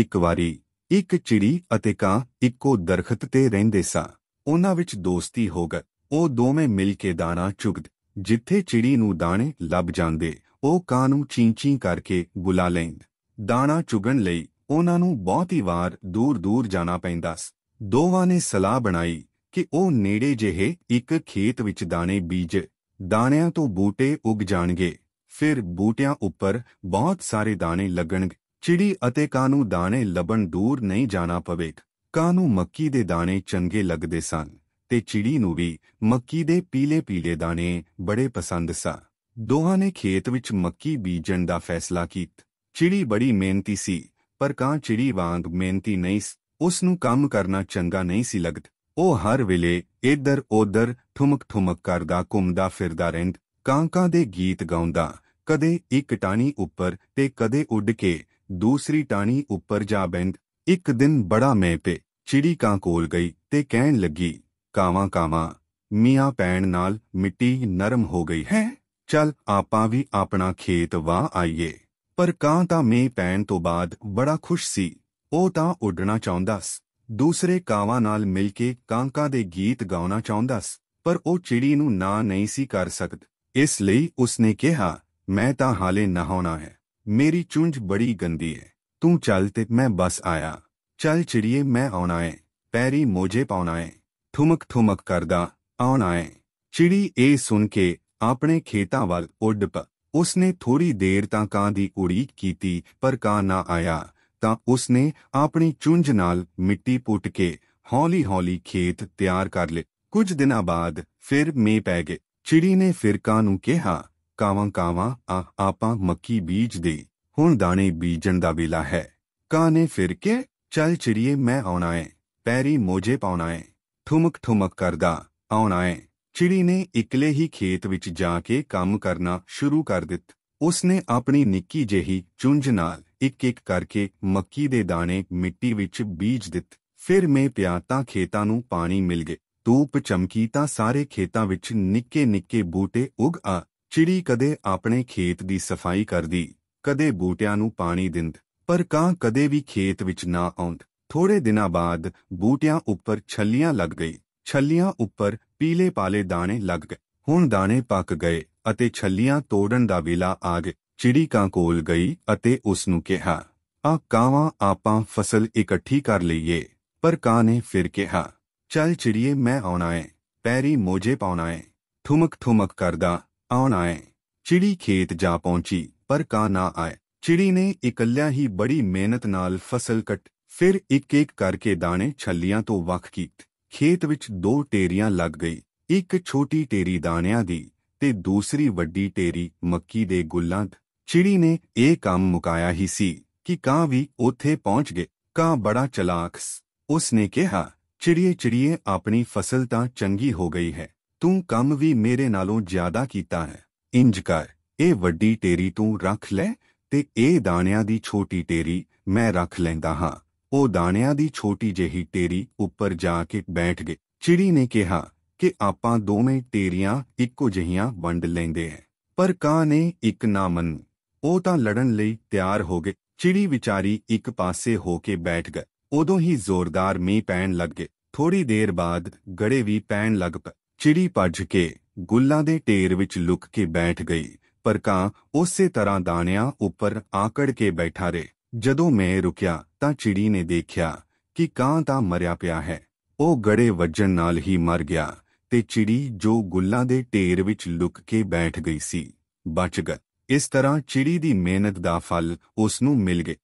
ਇੱਕ ਵਾਰੀ ਇੱਕ ਚਿੜੀ ਅਤੇ ਕਾਂ ਇੱਕੋ ਦਰਖਤ ਤੇ ਰਹਿੰਦੇ ਸਾਂ ਉਹਨਾਂ ਵਿੱਚ ਦੋਸਤੀ ਹੋ ਗਈ ਉਹ ਦੋਵੇਂ ਮਿਲ ਕੇ ਦਾਣਾ ਚੁਗਦੇ ਜਿੱਥੇ ਚਿੜੀ ਨੂੰ ਦਾਣੇ ਲੱਭ ਜਾਂਦੇ ਉਹ ਕਾਂ ਨੂੰ ਚੀਂਚੀ ਕਰਕੇ ਬੁਲਾ ਲੈਂਦ ਦਾਣਾ ਚੁਗਣ ਲਈ ਉਹਨਾਂ ਨੂੰ ਬਹੁਤੀ ਵਾਰ ਦੂਰ-ਦੂਰ ਜਾਣਾ ਪੈਂਦਾ ਸੀ ਦੋਵਾਂ ਨੇ ਸਲਾਹ ਬਣਾਈ ਕਿ ਉਹ ਨੇੜੇ ਜਿਹੇ ਇੱਕ ਖੇਤ ਵਿੱਚ ਦਾਣੇ ਬੀਜ ਦਾਣਿਆਂ ਤੋਂ ਬੂਟੇ ਉੱਗ ਜਾਣਗੇ ਫਿਰ ਬੂਟਿਆਂ ਉੱਪਰ ਬਹੁਤ ਸਾਰੇ ਦਾਣੇ ਲੱਗਣਗੇ ਚਿੜੀ ਅਤੇ ਕਾਂ ਨੂੰ ਦਾਣੇ ਲੱਭਣ ਦੂਰ ਨਹੀਂ ਜਾਣਾ ਪਵੇਗਾ ਕਾਂ ਨੂੰ ਮੱਕੀ ਦੇ ਦਾਣੇ ਚੰਗੇ ਲੱਗਦੇ ਸਨ ਤੇ ਚਿੜੀ ਨੂੰ ਵੀ ਮੱਕੀ ਦੇ ਪੀਲੇ-ਪੀਲੇ ਦਾਣੇ ਬੜੇ ਪਸੰਦ ਸਨ ਦੋਹਾਂ ਨੇ ਖੇਤ ਵਿੱਚ ਮੱਕੀ ਬੀਜਣ ਦਾ ਫੈਸਲਾ ਕੀਤਾ ਚਿੜੀ ਬੜੀ ਮਿਹਨਤੀ ਸੀ ਪਰ ਕਾਂ ਚਿੜੀ ਵਾਂਗ ਮਿਹਨਤੀ ਨਹੀਂ ਉਸ ਨੂੰ ਕੰਮ ਕਰਨਾ ਚੰਗਾ ਨਹੀਂ ਸੀ ਲੱਗਦਾ ਉਹ ਹਰ ਵੇਲੇ ਇੱਧਰ ਉੱਧਰ ਠੁਮਕ-ਠੁਮਕ ਕਰਦਾ ਘੁੰਮਦਾ ਫਿਰਦਾ ਰਹਿੰਦਾ ਕਾਂ ਕਾਂ ਦੇ ਗੀਤ ਗਾਉਂਦਾ ਕਦੇ ਇੱਕ ਟਾਣੀ ਉੱਪਰ ਤੇ ਕਦੇ ਉੱਡ ਕੇ ਦੂਸਰੀ ਟਾਣੀ ਉੱਪਰ ਜਾ ਬੈਂਦ ਇੱਕ ਦਿਨ ਬੜਾ ਮੈਂ ਪੇ ਚਿੜੀ ਕਾਂ ਕੋਲ ਗਈ ਤੇ ਕਹਿਣ ਲੱਗੀ ਕਾਵਾ ਕਾਵਾ ਮੀਆਂ ਪੈਣ ਨਾਲ ਮਿੱਟੀ ਨਰਮ ਹੋ ਗਈ ਹੈ ਚਲ ਆਪਾਂ ਵੀ ਆਪਣਾ ਖੇਤ ਵਾ ਆਈਏ ਪਰ ਕਾਂ ਤਾਂ ਮੀਂਹ ਪੈਣ ਤੋਂ ਬਾਅਦ ਬੜਾ ਖੁਸ਼ ਸੀ ਉਹ ਤਾਂ ਉੱਡਣਾ ਚਾਹੁੰਦਾ ਸੀ ਦੂਸਰੇ ਕਾਵਾਂ ਨਾਲ ਮਿਲ ਕੇ ਕਾਂਕਾਂ ਦੇ ਗੀਤ ਗਾਉਣਾ ਚਾਹੁੰਦਾ ਸੀ ਪਰ ਉਹ ਚਿੜੀ ਨੂੰ ਨਾ ਨਹੀਂ ਸੀ ਕਰ ਸਕਦ ਇਸ ਲਈ ਉਸਨੇ ਕਿਹਾ ਮੈਂ ਤਾਂ ਹਾਲੇ ਨਹਾਉਣਾ ਹੈ ਮੇਰੀ ਚੁੰਝ ਬੜੀ ਗੰਦੀ ਹੈ ਤੂੰ ਚੱਲ ਤੇ ਮੈਂ ਬਸ ਆਇਆ ਚੱਲ ਚਿੜੀਏ ਮੈਂ ਆਉਣਾ ਏ ਪੈਰੀ ਮੋਜੇ ਪਾਉਣਾ ਏ ਠੁਮਕ ਠੁਮਕ ਕਰਦਾ ਆਉਣਾ ਏ ਚਿੜੀ ਇਹ ਸੁਣ ਕੇ ਆਪਣੇ ਖੇਤਾਂ ਵੱਲ ਉੱਡ ਪ ਉਸਨੇ ਥੋੜੀ ਦੇਰ ਤਾਂ ਕਾਂ ਦੀ ਉਡੀਕ ਕੀਤੀ ਪਰ ਕਾਂ ਨਾ ਆਇਆ ਤਾਂ ਉਸਨੇ ਆਪਣੀ ਚੁੰਝ ਨਾਲ ਮਿੱਟੀ ਪੁੱਟ ਕੇ ਹੌਲੀ-ਹੌਲੀ ਖੇਤ ਤਿਆਰ ਕਰ ਲਏ ਕੁਝ ਦਿਨਾਂ ਬਾਅਦ ਫਿਰ ਮੀਂਹ ਪੈ ਗਏ ਚਿੜੀ ਨੇ ਫਿਰ ਕਾਂ ਨੂੰ ਕਿਹਾ ਕਾਵਾਂ ਕਾਵਾਂ ਆ ਆਪਾਂ ਮੱਕੀ ਬੀਜ ਦੇ ਹੁਣ ਦਾਣੇ ਬੀਜਣ ਦਾ ਵੇਲਾ ਹੈ ਕਾਂ ਨੇ ਫਿਰ ਕੇ ਚਲ ਚਿੜੀਏ ਮੈਂ ਆਉਣਾ ਏ ਪੈਰੀ ਮੋਜੇ ਪਾਉਣਾ ਏ ਠੁਮਕ ਠੁਮਕ ਕਰਦਾ ਆਉਣਾ ਏ ਚਿੜੀ ਨੇ ਇਕਲੇ ਹੀ ਖੇਤ ਵਿੱਚ ਜਾ ਕੇ ਕੰਮ ਕਰਨਾ ਸ਼ੁਰੂ ਕਰ ਦਿੱਤ ਉਸਨੇ ਆਪਣੀ ਨਿੱਕੀ ਜਿਹੀ ਚੁੰਝ ਨਾਲ ਇੱਕ ਇੱਕ ਕਰਕੇ ਮੱਕੀ ਦੇ ਦਾਣੇ ਮਿੱਟੀ ਵਿੱਚ ਬੀਜ ਦਿੱਤ ਫਿਰ ਮੈਂ ਪਿਆ ਤਾਂ ਖੇਤਾਂ ਨੂੰ ਪਾਣੀ ਮਿਲ ਗਏ ਧੂਪ ਚਮਕੀ ਤਾਂ ਸਾਰੇ ਖੇਤਾਂ ਵਿੱਚ ਨਿੱਕੇ ਨਿੱਕੇ ਬੂਟੇ ਉਗ ਆ ਚਿੜੀ ਕਦੇ ਆਪਣੇ ਖੇਤ ਦੀ ਸਫਾਈ ਕਰਦੀ ਕਦੇ ਬੂਟਿਆਂ ਨੂੰ ਪਾਣੀ ਦਿੰਦ ਪਰ ਕਾਂ ਕਦੇ ਵੀ ਖੇਤ ਵਿੱਚ ਨਾ ਆਉਂਦ ਥੋੜੇ ਦਿਨਾਂ ਬਾਅਦ ਬੂਟਿਆਂ ਉੱਪਰ ਛੱਲੀਆਂ ਲੱਗ ਗਈ ਛੱਲੀਆਂ ਉੱਪਰ ਪੀਲੇ ਪਾਲੇ ਦਾਣੇ ਲੱਗ ਗਏ ਹੁਣ ਦਾਣੇ ਪੱਕ ਗਏ ਅਤੇ ਛੱਲੀਆਂ ਤੋੜਨ ਦਾ ਵੇਲਾ ਆ ਗਿਆ ਚਿੜੀ ਕਾਂ ਕੋਲ ਗਈ ਅਤੇ ਉਸ ਨੂੰ ਕਿਹਾ ਆ ਕਾਵਾ ਆਪਾਂ ਫਸਲ ਇਕੱਠੀ ਕਰ ਲਈਏ ਪਰ ਕਾਂ ਨੇ ਫਿਰ ਕਿਹਾ ਚੱਲ ਚਿੜੀਏ ਮੈਂ ਆਉਣਾ ਹੈ ਪੈਰੀ ਮੋਜੇ ਪਾਉਣਾ ਹੈ ਠੁਮਕ ਠੁਮਕ ਕਰਦਾ ਆਉਣ ਆਏ ਚਿੜੀ ਖੇਤ ਜਾ ਪਹੁੰਚੀ ਪਰ ਕਾਂ ਨਾ ਆਏ ਚਿੜੀ ਨੇ ਇਕੱਲਿਆਂ ਹੀ ਬੜੀ ਮਿਹਨਤ ਨਾਲ ਫਸਲ ਕੱਟ ਫਿਰ ਇੱਕ ਇੱਕ ਕਰਕੇ ਦਾਣੇ ਛੱਲੀਆਂ ਤੋਂ ਵੱਖ ਕੀਤ ਖੇਤ ਵਿੱਚ ਦੋ ਟੇਰੀਆਂ ਲੱਗ ਗਈ ਇੱਕ ਛੋਟੀ ਟੇਰੀ ਦਾਣਿਆਂ ਦੀ ਤੇ ਦੂਸਰੀ ਵੱਡੀ ਟੇਰੀ ਮੱਕੀ ਦੇ ਗੁੱਲਾਂ ਦੀ ਚਿੜੀ ਨੇ ਇਹ ਕੰਮ ਮੁਕਾਇਆ ਹੀ ਸੀ ਕਿ ਕਾਂ ਵੀ ਉੱਥੇ ਪਹੁੰਚ ਗਏ ਕਾਂ ਬੜਾ ਚਲਾਕ ਉਸ ਨੇ ਕਿਹਾ ਚਿੜੀਏ ਚਿੜੀਏ ਆਪਣੀ ਫਸਲ ਤਾਂ ਚੰਗੀ ਹੋ ਗਈ ਹੈ ਤੂੰ ਕੰਮ ਵੀ ਮੇਰੇ ਨਾਲੋਂ ਜ਼ਿਆਦਾ ਕੀਤਾ ਹੈ ਇੰਜ ਕਰ ਇਹ ਵੱਡੀ ਟੇਰੀ ਤੂੰ ਰੱਖ ਲੈ ਤੇ ਇਹ ਦਾਣਿਆਂ ਦੀ ਛੋਟੀ ਟੇਰੀ ਮੈਂ ਰੱਖ ਲੈਂਦਾ ਹਾਂ ਉਹ ਦਾਣਿਆਂ ਦੀ ਛੋਟੀ ਜਿਹੀ ਟੇਰੀ ਉੱਪਰ ਜਾ ਕੇ ਬੈਠ ਗਏ ਚਿੜੀ ਨੇ ਕਿਹਾ ਕਿ ਆਪਾਂ ਦੋਵੇਂ ਟੇਰੀਆਂ ਇੱਕੋ ਜਿਹੀਆਂ ਵੰਡ ਲੈਂਦੇ ਹਾਂ ਪਰ ਕਾਂ ਨੇ ਇੱਕ ਨਾ ਮੰਨ ਉਹ ਤਾਂ ਲੜਨ ਲਈ ਤਿਆਰ ਹੋ ਗਏ ਚਿੜੀ ਵਿਚਾਰੀ ਇੱਕ ਪਾਸੇ ਹੋ ਕੇ ਬੈਠ ਗਈ ਉਦੋਂ ਹੀ ਜ਼ੋਰਦਾਰ ਮੀਂਹ ਪੈਣ ਲੱਗੇ ਥੋੜੀ ਦੇਰ ਬਾਅਦ ਗੜੇ ਵੀ ਪੈਣ ਲੱਗ ਪਏ ਚਿੜੀ ਭੱਜ ਕੇ ਗੁੱਲਾਂ ਦੇ ਢੇਰ ਵਿੱਚ ਲੁਕ ਕੇ ਬੈਠ ਗਈ ਪਰ ਕਾਂ ਉਸੇ ਤਰ੍ਹਾਂ ਦਾਣਿਆਂ ਉੱਪਰ ਆਕੜ ਕੇ ਬੈਠਾ ਰਹੇ ਜਦੋਂ ਮੈਂ ਰੁਕਿਆ ਤਾਂ ਚਿੜੀ ਨੇ ਦੇਖਿਆ ਕਿ ਕਾਂ ਤਾਂ ਮਰਿਆ ਪਿਆ ਹੈ ਉਹ ਗੜੇ ਵੱਜਣ ਨਾਲ ਹੀ ਮਰ ਗਿਆ ਤੇ ਚਿੜੀ ਜੋ ਗੁੱਲਾਂ ਦੇ ਢੇਰ ਵਿੱਚ ਲੁਕ ਕੇ ਬੈਠ ਗਈ ਸੀ ਬਚ ਗਈ ਇਸ ਤਰ੍ਹਾਂ ਚਿੜੀ ਦੀ ਮਿਹਨਤ ਦਾ ਫਲ ਉਸ ਨੂੰ ਮਿਲ ਗਿਆ